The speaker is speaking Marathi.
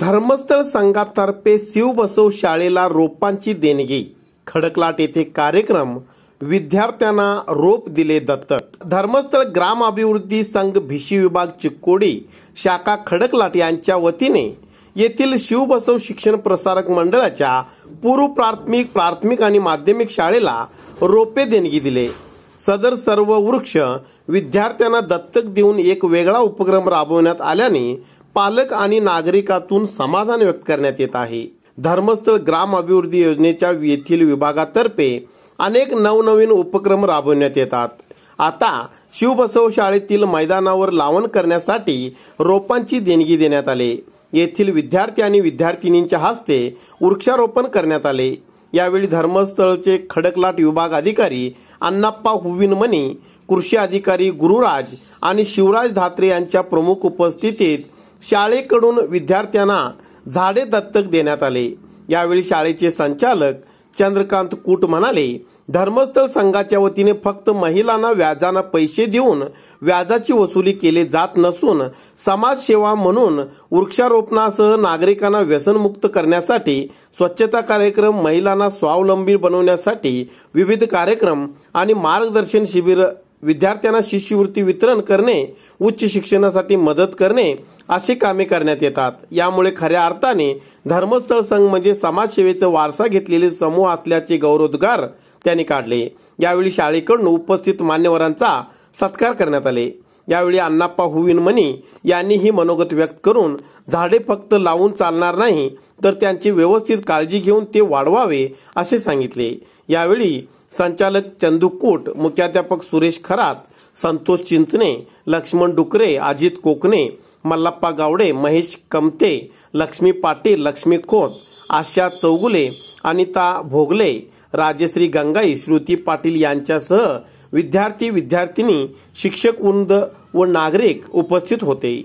धर्मस्थळ संघातर्फे बसव शाळेला रोपांची देणगी खडकलाट येथे कार्यक्रम विद्यार्थ्यांना रोप दिले दत्तक धर्मस्थळ ग्राम अभिवृद्धी संघ भिशी विभाग चिक्कोडी शाखा खडकलाट यांच्या वतीने येथील शिव बसव शिक्षण प्रसारक मंडळाच्या पूर्व प्राथमिक प्राथमिक आणि माध्यमिक शाळेला रोपे देणगी दिले सदर सर्व वृक्ष विद्यार्थ्यांना दत्तक देऊन एक वेगळा उपक्रम राबवण्यात आल्याने पालक आणि नागरिकातून समाधान व्यक्त करण्यात येत आहे धर्मस्थळ ग्राम अभिवृद्धी योजनेच्या येथील विभागातर्फे अनेक नवनवीन उपक्रम राबवण्यात येतात आता शिवबसव शाळेतील मैदानावर लावण करण्यासाठी रोपांची देणगी देण्यात आले येथील विद्यार्थी आणि विद्यार्थिनींच्या हस्ते वृक्षारोपण करण्यात आले यावेळी धर्मस्थळचे खडकलाट विभाग अधिकारी अण्णाप्पा हुविनमणी कृषी अधिकारी गुरुराज आणि शिवराज धात्रे यांच्या प्रमुख उपस्थितीत शाळेकडून विद्यार्थ्यांना झाडे दत्तक देण्यात आले यावेळी शाळेचे संचालक चंद्रकांत कूट म्हणाले धर्मस्थळ संघाच्या वतीने फक्त महिलांना व्याजांना पैसे देऊन व्याजाची वसुली केले जात नसून समाजसेवा म्हणून वृक्षारोपणासह नागरिकांना व्यसनमुक्त करण्यासाठी स्वच्छता कार्यक्रम महिलांना स्वावलंबी बनवण्यासाठी विविध कार्यक्रम आणि मार्गदर्शन शिबिर विद्यार्थ्यांना शिष्यवृत्ती वितरण करणे उच्च शिक्षणासाठी मदत करणे अशी कामे करण्यात येतात यामुळे खऱ्या अर्थाने धर्मस्थळ संघ म्हणजे समाजसेवेचा वारसा घेतलेले समूह असल्याचे गौरवोद्गार त्यांनी काढले यावेळी शाळेकडून उपस्थित मान्यवरांचा सत्कार करण्यात आले यावेळी अण्णाप्पा हुविन मणी यांनी ही मनोगत व्यक्त करून झाडे फक्त लावून चालणार नाही तर त्यांची व्यवस्थित काळजी घेऊन ते वाढवावे असे सांगितले यावेळी संचालक चंदू मुख्याध्यापक सुरेश खरात संतोष चिंचणे लक्ष्मण डुकरे अजित कोकणे मल्लप्पा गावडे महेश कमते लक्ष्मी पाटील लक्ष्मी खोत आशा चौगुले अनिता भोगले राजश्री गंगाई श्रुती पाटील यांच्यासह विद्यार्थी विद्यार्थिनी शिक्षक उंद व नागरिक उपस्थित होते